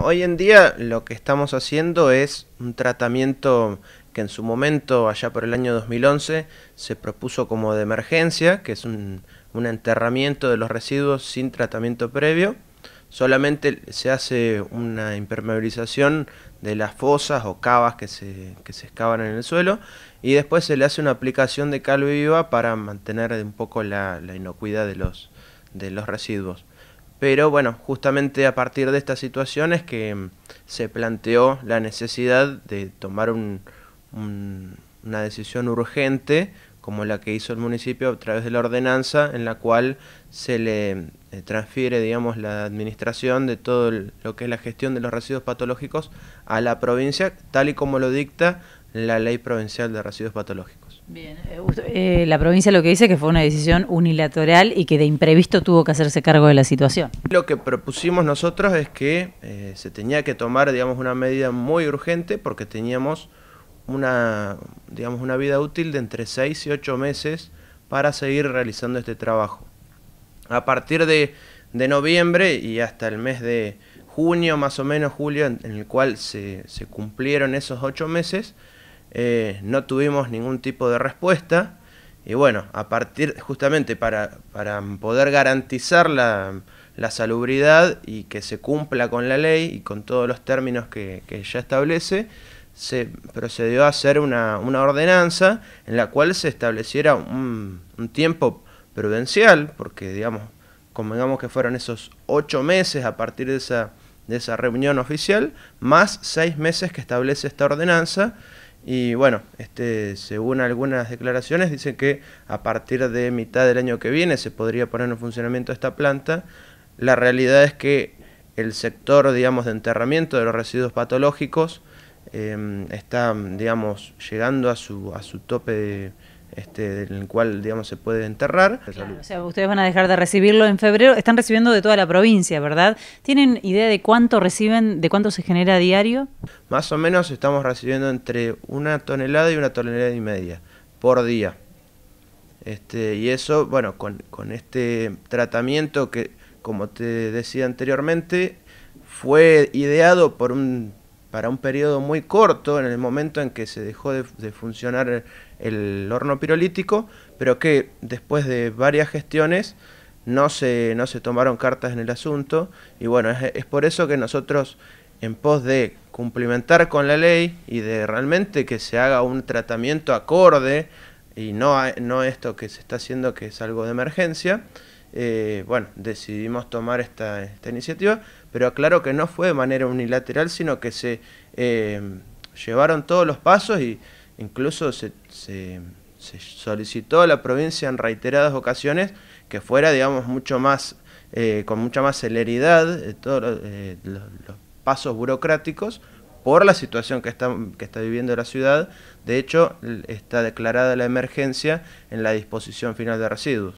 Hoy en día lo que estamos haciendo es un tratamiento que en su momento, allá por el año 2011, se propuso como de emergencia, que es un, enterramiento de los residuos sin tratamiento previo. Solamente se hace una impermeabilización de las fosas o cavas que se, que excavan en el suelo y después se le hace una aplicación de cal viva para mantener un poco la, inocuidad de los residuos. Pero bueno, justamente a partir de estas situaciones que mm, se planteó la necesidad de tomar una decisión urgente como la que hizo el municipio a través de la ordenanza en la cual se le mm, eh, transfiere, digamos, la administración de todo lo que es la gestión de los residuos patológicos a la provincia, tal y como lo dicta la ley provincial de residuos patológicos. Bien, eh, eh, la provincia lo que dice es que fue una decisión unilateral y que de imprevisto tuvo que hacerse cargo de la situación. Lo que propusimos nosotros es que eh, se tenía que tomar, digamos, una medida muy urgente porque teníamos una, digamos, una vida útil de entre seis y 8 meses para seguir realizando este trabajo. A partir de, noviembre y hasta el mes de junio, más o menos julio, en, el cual se, se cumplieron esos ocho meses, eh, no tuvimos ningún tipo de respuesta. Y bueno, a partir justamente para, poder garantizar la, salubridad y que se cumpla con la ley y con todos los términos que, ya establece, se procedió a hacer una, ordenanza en la cual se estableciera un, tiempo prudencial, porque digamos, convengamos que fueron esos ocho meses a partir de esa, de esa reunión oficial, más seis meses que establece esta ordenanza, y bueno, este, según algunas declaraciones dicen que a partir de mitad del año que viene se podría poner en funcionamiento esta planta. La realidad es que el sector, digamos, de enterramiento de los residuos patológicos em, está, digamos, llegando a su, a su tope de este, en el cual digamos se puede enterrar. o sea, ustedes van a dejar de recibirlo en febrero. Están recibiendo de toda la provincia, ¿verdad? ¿Tienen idea de cuánto reciben, de cuánto se genera diario? Más o menos estamos recibiendo entre una tonelada y una tonelada y media por día. Este, y eso, bueno, con este tratamiento que, como te decía anteriormente, fue ideado por un para un periodo muy corto, en el momento en que se dejó de, funcionar el, horno pirolítico, pero que después de varias gestiones no se, tomaron cartas en el asunto. Y bueno, es, por eso que nosotros, en pos de cumplimentar con la ley y de realmente que se haga un tratamiento acorde, y no, no esto que se está haciendo que es algo de emergencia, eh, bueno, decidimos tomar esta, iniciativa, pero aclaro que no fue de manera unilateral, sino que se eh, llevaron todos los pasos y incluso se, solicitó a la provincia en reiteradas ocasiones que fuera, digamos, mucho más, eh, con mucha más celeridad todos los, los pasos burocráticos por la situación que está, que está viviendo la ciudad. De hecho, está declarada la emergencia en la disposición final de residuos.